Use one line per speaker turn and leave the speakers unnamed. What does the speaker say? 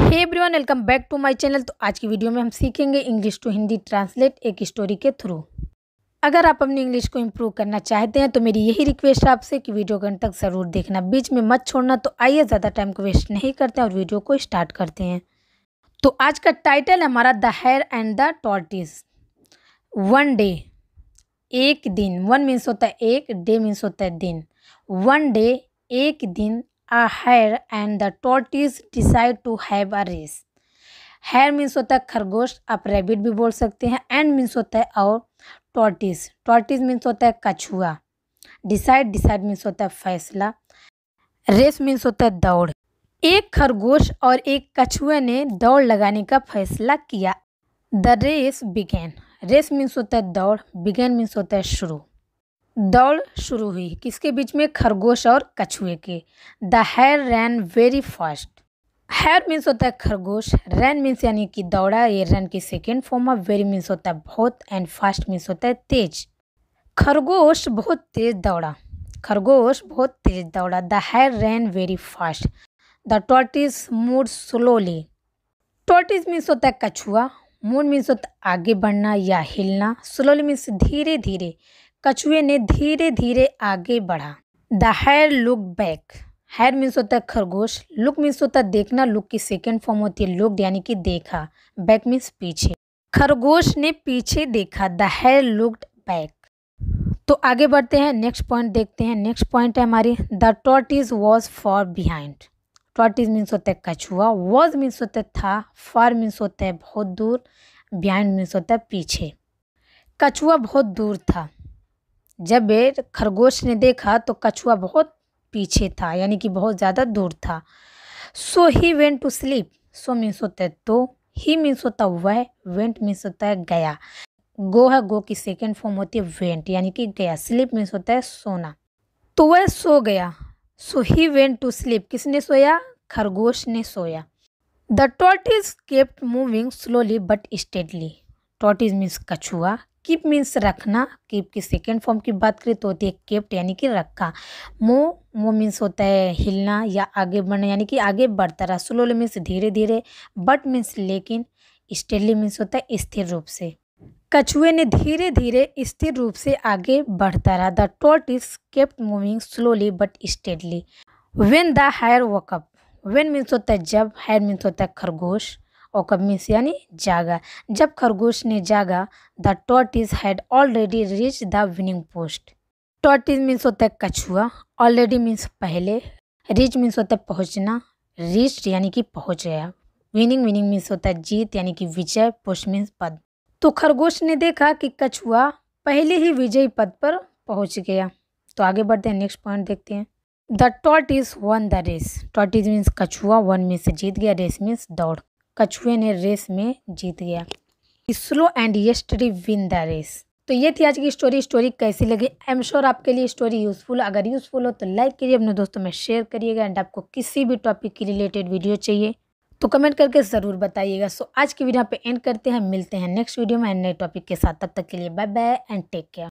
hey everyone welcome back to my channel तो आज की वीडियो में हम सीखेंगे इंग्लिश टू हिंदी ट्रांसलेट एक स्टोरी के थ्रू अगर आप अपनी इंग्लिश को इम्प्रूव करना चाहते हैं तो मेरी यही रिक्वेस्ट है आपसे कि वीडियो अंत तक ज़रूर देखना बीच में मत छोड़ना तो आइए ज़्यादा टाइम को वेस्ट नहीं करते हैं और वीडियो को स्टार्ट करते हैं तो आज का टाइटल है हमारा the hare and the tortoise one day एक दिन वन मीन्स होता है एक डे मीन्स होता है दिन वन डे एक दिन a hare and the tortoise decide to have a race hare means होता है खरगोश आप रेबिट भी बोल सकते हैं एंड मीन्स होता है और टॉर्टिस टॉर्टिस मीन्स होता है कछुआ डिसाइड डिसाइड मीन्स होता है फैसला रेस मीन्स होता है दौड़ एक खरगोश और एक कछुए ने दौड़ लगाने का फैसला किया the race began race means होता है दौड़ बिगेन मीन्स होता है शुरू दौड़ शुरू हुई किसके बीच में खरगोश और कछुए के the hare ran very fast hare means होता है खरगोश रैन मीन्स यानी कि दौड़ा ये रैन की second form of very means होता है बहुत एंड फास्ट मीन्स होता है तेज खरगोश बहुत तेज दौड़ा खरगोश बहुत तेज दौड़ा the hare ran very fast the tortoise moved slowly tortoise means होता है कछुआ मून मीन्स होता तो आगे बढ़ना या हिलना स्लोली मीन्स धीरे धीरे कछुए ने धीरे धीरे आगे बढ़ा the hare look back hare means होता है खरगोश लुक मीन्स होता है देखना लुक की सेकेंड फॉर्म होती है लुक यानी कि देखा बैक मीन्स पीछे खरगोश ने पीछे देखा द हैर लुकड बैक तो आगे बढ़ते हैं नेक्स्ट पॉइंट देखते हैं नेक्स्ट पॉइंट है हमारी the tortoise was far behind tortoise means होता है कछुआ वॉज मीन्स होता है था फार मीन्स होता है बहुत दूर बिहाइंड मीन्स होता है पीछे कछुआ बहुत दूर था जब खरगोश ने देखा तो कछुआ बहुत पीछे था यानी कि बहुत ज़्यादा दूर था so he went to sleep so means होता है तो ही मीन्स होता वह वेंट मीन्स होता है गया गो है गो की सेकेंड फॉर्म होती है वेंट यानी कि गया स्लीप मीन्स होता है सोना तो वह सो गया so he went to sleep किसने सोया खरगोश ने सोया the tortoise kept moving slowly but steadily tortoise means कछुआ कीप मीन्स रखना कीप की सेकेंड फॉर्म की बात करें तो होती है केप्ट यानी कि रखा मो मो मीन्स होता है हिलना या आगे बढ़ना यानी कि आगे बढ़ता रहा स्लोली मीन्स धीरे धीरे बट मीन्स लेकिन स्टेडली मीन्स होता है स्थिर रूप से कछुए ने धीरे धीरे स्थिर रूप से आगे बढ़ता रहा the tortoise kept moving slowly but steadily when the hare woke up when means होता है जब हैड मीन्स होता है खरगोश और कब मीन्स यानी जागा जब खरगोश ने जागा द इज had already reach the winning post tortoise means होता है कछुआ ऑलरेडी मीन्स पहले रीच मीन्स होता है पहुँचना रीच यानी कि पहुँच गया विनिंग विनिंग मीन्स होता है जीत यानी कि विजय पोस्ट मीन्स पद तो खरगोश ने देखा कि कछुआ पहले ही विजयी पद पर पहुंच गया तो आगे बढ़ते हैं नेक्स्ट पॉइंट देखते हैं the tortoise won the race tortoise means कछुआ वन मीन्स जीत गया रेस मीन्स दौड़ कछुए ने रेस में जीत गया slow and steady win the race तो ये थी आज की स्टोरी स्टोरी कैसी लगी आई एम श्योर आपके लिए स्टोरी यूज़फुल अगर यूज़फुल हो तो लाइक करिए अपने दोस्तों में शेयर करिएगा एंड आपको किसी भी टॉपिक की रिलेटेड वीडियो चाहिए तो कमेंट करके ज़रूर बताइएगा सो आज की वीडियो पे एंड करते हैं मिलते हैं नेक्स्ट वीडियो में नए टॉपिक के साथ तब तक के लिए bye bye and take care